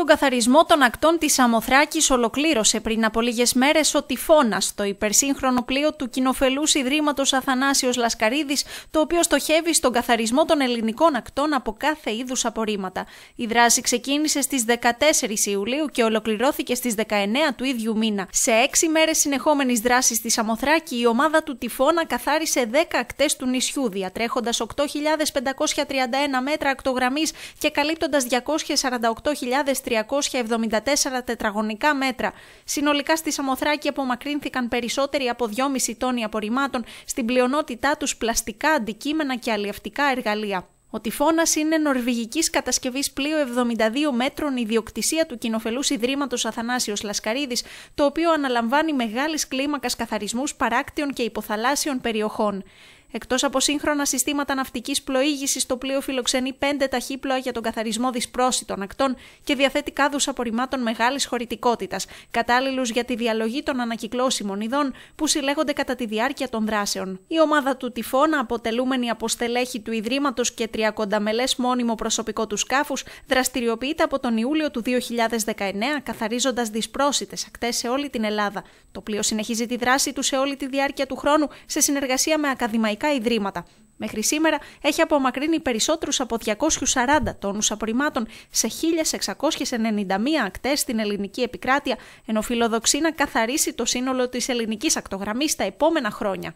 Τον καθαρισμό των ακτών της Αμοθράκης ολοκλήρωσε πριν από λίγες μέρες ο Τυφώνας, το υπερσύγχρονο πλοίο του κοινοφελούς Ιδρύματος Αθανάσιος Λασκαρίδης, το οποίο στοχεύει στον καθαρισμό των ελληνικών ακτών από κάθε είδους απορρίμματα. Η δράση ξεκίνησε στις 14 Ιουλίου και ολοκληρώθηκε στις 19 του ίδιου μήνα. Σε έξι μέρες συνεχόμενης δράσης στη Αμοθράκη η ομάδα του Τυφώνα καθάρισε 10 ακτές του νησιού, διατρέχοντας 8.531 μέτρα ακτογραμμής και καλύπτοντας 248.000 374 τετραγωνικά μέτρα. Συνολικά στη Σαμοθράκη απομακρύνθηκαν περισσότεροι από 2,5 τόνοι απορριμμάτων, στην πλειονότητά τους πλαστικά αντικείμενα και αλλιευτικά εργαλεία. Ο τυφώνας είναι νορβηγικής κατασκευής πλοίο 72 μέτρων, ιδιοκτησία του κοινοφελούς Ιδρύματος Αθανάσιος Λασκαρίδης, το οποίο αναλαμβάνει μεγάλης κλίμακας καθαρισμούς παράκτιων και υποθαλάσσιων περιοχών. Εκτός από σύγχρονα συστήματα ναυτικής πλοήγησης, το πλοίο φιλοξενεί πέντε ταχύπλοα για τον καθαρισμό δυσπρόσιτων ακτών και διαθέτει κάδους απορριμμάτων μεγάλης χωρητικότητας, κατάλληλους για τη διαλογή των ανακυκλώσιμων ειδών που συλλέγονται κατά τη διάρκεια των δράσεων. Η ομάδα του Τυφώνα, αποτελούμενη από στελέχη του Ιδρύματος και μελέ μόνιμο προσωπικό του σκάφους, δραστηριοποιείται από τον Ιούλιο του 2019, καθαρίζοντας δυσπρόσιτες ακτές σε όλη την Ελλάδα. Το πλοίο συνεχίζει τη δράση του σε όλη τη διάρκεια του χρόνου σε συνεργασία με ακαδημαϊκού Μέχρι σήμερα έχει απομακρύνει περισσότερους από 240 τόνους απορριμμάτων σε 1.691 ακτές στην ελληνική επικράτεια, ενώ φιλοδοξεί να καθαρίσει το σύνολο της ελληνικής ακτογραμμής τα επόμενα χρόνια.